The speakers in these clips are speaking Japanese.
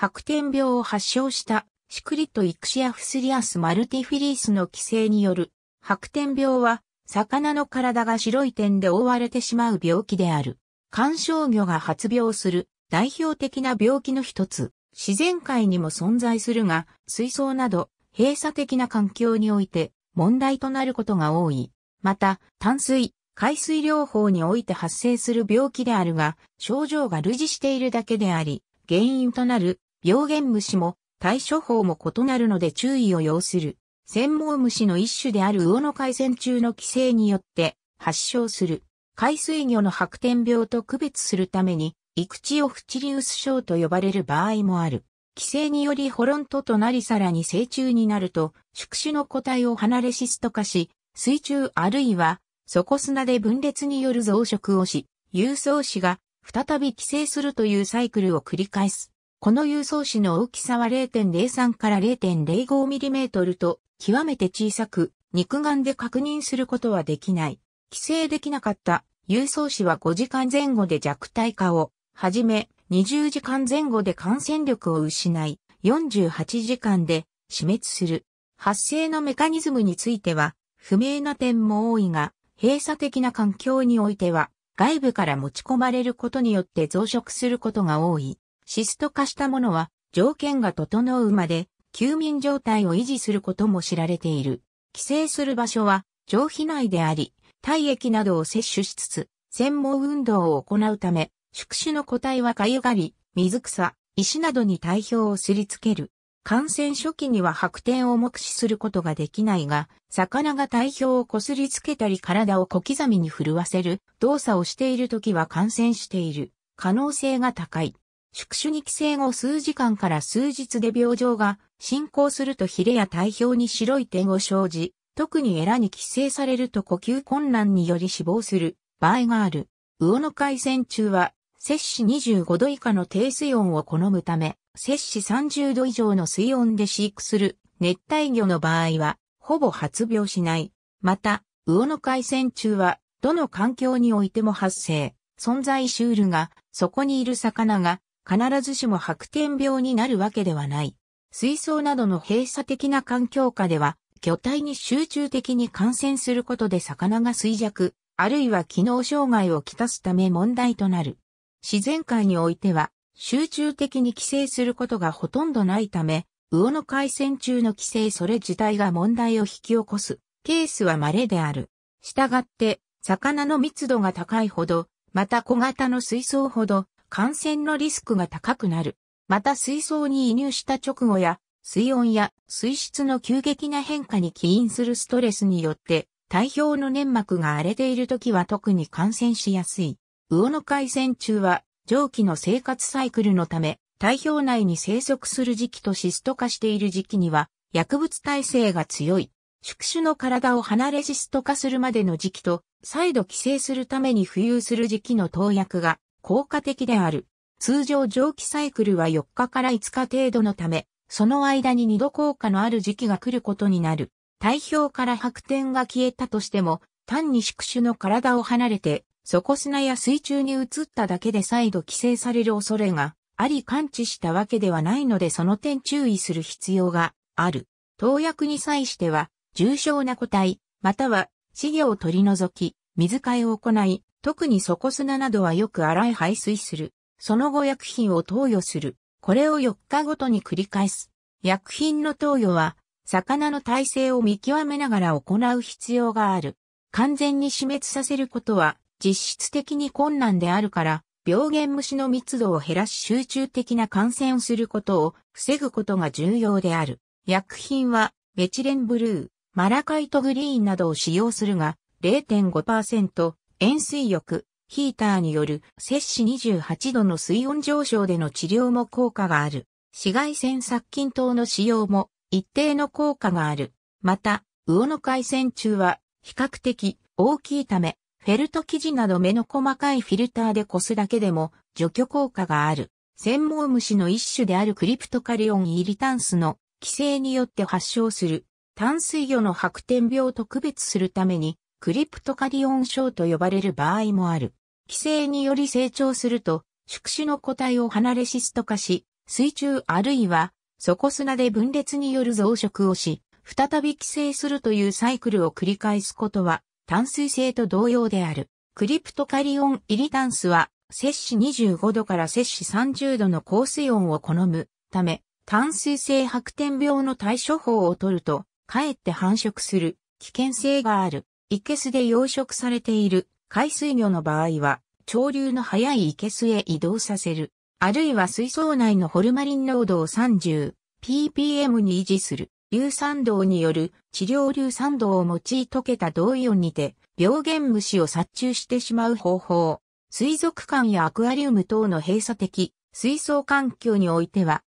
白点病を発症したシクリットイクシアフスリアスマルティフィリースの規制による白点病は魚の体が白い点で覆われてしまう病気である。干渉魚が発病する代表的な病気の一つ。自然界にも存在するが、水槽など閉鎖的な環境において問題となることが多い。また、淡水、海水療法において発生する病気であるが、症状が類似しているだけであり、原因となる病原虫も対処法も異なるので注意を要する。専門虫の一種である魚の海鮮中の規制によって発症する。海水魚の白点病と区別するために、イクチオフチリウス症と呼ばれる場合もある。規制によりホロントとなりさらに成虫になると、宿主の個体を離れシスト化し、水中あるいは底砂で分裂による増殖をし、有層子が再び寄生するというサイクルを繰り返す。この輸送紙の大きさは0.03から0 0 5トルと極めて小さく肉眼で確認することはできない。規制できなかった郵送紙は5時間前後で弱体化をはじめ20時間前後で感染力を失い48時間で死滅する。発生のメカニズムについては不明な点も多いが閉鎖的な環境においては外部から持ち込まれることによって増殖することが多い。シスト化したものは条件が整うまで休眠状態を維持することも知られている。寄生する場所は上皮内であり、体液などを摂取しつつ、専門運動を行うため、宿主の個体はかゆがり、水草、石などに体表をすりつける。感染初期には白点を目視することができないが、魚が体表をこすりつけたり体を小刻みに震わせる動作をしているときは感染している可能性が高い。宿主に寄生後数時間から数日で病状が進行するとヒレや体表に白い点を生じ、特にエラに寄生されると呼吸困難により死亡する場合がある。魚の海鮮中は、摂氏25度以下の低水温を好むため、摂氏30度以上の水温で飼育する熱帯魚の場合は、ほぼ発病しない。また、魚の海鮮中は、どの環境においても発生、存在しうるが、そこにいる魚が必ずしも白点病になるわけではない。水槽などの閉鎖的な環境下では、魚体に集中的に感染することで魚が衰弱、あるいは機能障害をきたすため問題となる。自然界においては、集中的に寄生することがほとんどないため、魚の海鮮中の寄生それ自体が問題を引き起こすケースは稀である。したがって、魚の密度が高いほど、また小型の水槽ほど感染のリスクが高くなる。また水槽に移入した直後や、水温や水質の急激な変化に起因するストレスによって、体表の粘膜が荒れている時は特に感染しやすい。魚の海鮮中は、蒸気の生活サイクルのため、体表内に生息する時期とシスト化している時期には、薬物耐性が強い。宿主の体を離れシスト化するまでの時期と、再度寄生するために浮遊する時期の投薬が効果的である。通常蒸気サイクルは4日から5日程度のため、その間に2度効果のある時期が来ることになる。体表から白点が消えたとしても、単に宿主の体を離れて、底砂や水中に移っただけで再度寄生される恐れがあり感知したわけではないのでその点注意する必要がある。投薬に際しては、重症な個体、または、資料を取り除き、水替えを行い、特に底砂などはよく洗い排水する。その後薬品を投与する。これを4日ごとに繰り返す。薬品の投与は、魚の体勢を見極めながら行う必要がある。完全に死滅させることは、実質的に困難であるから、病原虫の密度を減らし集中的な感染をすることを防ぐことが重要である。薬品は、メチレンブルー、マラカイトグリーンなどを使用するが、0.5%、塩水浴、ヒーターによる摂氏28度の水温上昇での治療も効果がある。紫外線殺菌等の使用も一定の効果がある。また、魚の海鮮中は比較的大きいため、フェルト生地など目の細かいフィルターでこすだけでも除去効果がある。専門虫の一種であるクリプトカリオン入りタンスの規制によって発症する淡水魚の白点病と区別するためにクリプトカリオン症と呼ばれる場合もある。規制により成長すると、宿主の個体を離れシスト化し、水中あるいは底砂で分裂による増殖をし、再び寄生するというサイクルを繰り返すことは、淡水性と同様である。クリプトカリオンイリタンスは、摂氏25度から摂氏30度の高水温を好むため、淡水性白点病の対処法を取ると、かえって繁殖する危険性がある。イケスで養殖されている海水魚の場合は、潮流の速いイケスへ移動させる。あるいは水槽内のホルマリン濃度を 30ppm に維持する。硫酸銅による治療硫酸銅を用い溶けた銅イオンにて病原虫を殺虫してしまう方法。水族館やアクアリウム等の閉鎖的水槽環境においては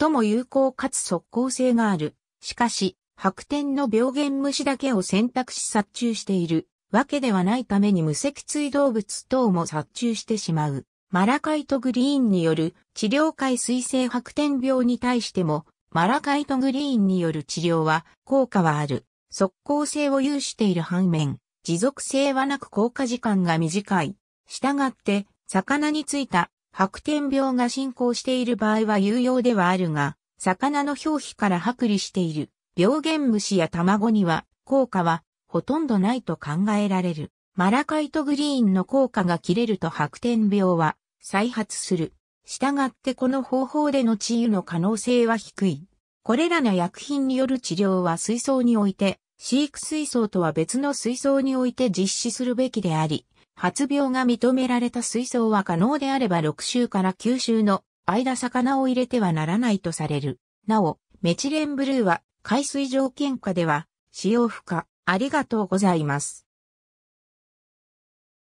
最も有効かつ速効性がある。しかし、白点の病原虫だけを選択し殺虫しているわけではないために無脊椎動物等も殺虫してしまう。マラカイトグリーンによる治療界水性白点病に対しても、マラカイトグリーンによる治療は効果はある。即効性を有している反面、持続性はなく効果時間が短い。したがって、魚についた白点病が進行している場合は有用ではあるが、魚の表皮から剥離している病原虫や卵には効果はほとんどないと考えられる。マラカイトグリーンの効果が切れると白点病は再発する。従ってこの方法での治癒の可能性は低い。これらの薬品による治療は水槽において、飼育水槽とは別の水槽において実施するべきであり、発病が認められた水槽は可能であれば6週から9週の間魚を入れてはならないとされる。なお、メチレンブルーは海水条件下では使用不可。ありがとうございます。